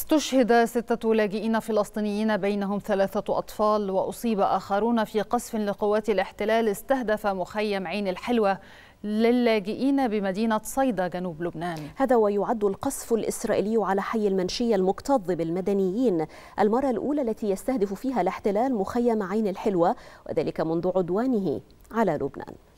استشهد ستة لاجئين فلسطينيين بينهم ثلاثة أطفال وأصيب آخرون في قصف لقوات الاحتلال استهدف مخيم عين الحلوة للاجئين بمدينة صيدا جنوب لبنان هذا ويعد القصف الإسرائيلي على حي المنشية المكتظ بالمدنيين المرة الأولى التي يستهدف فيها الاحتلال مخيم عين الحلوة وذلك منذ عدوانه على لبنان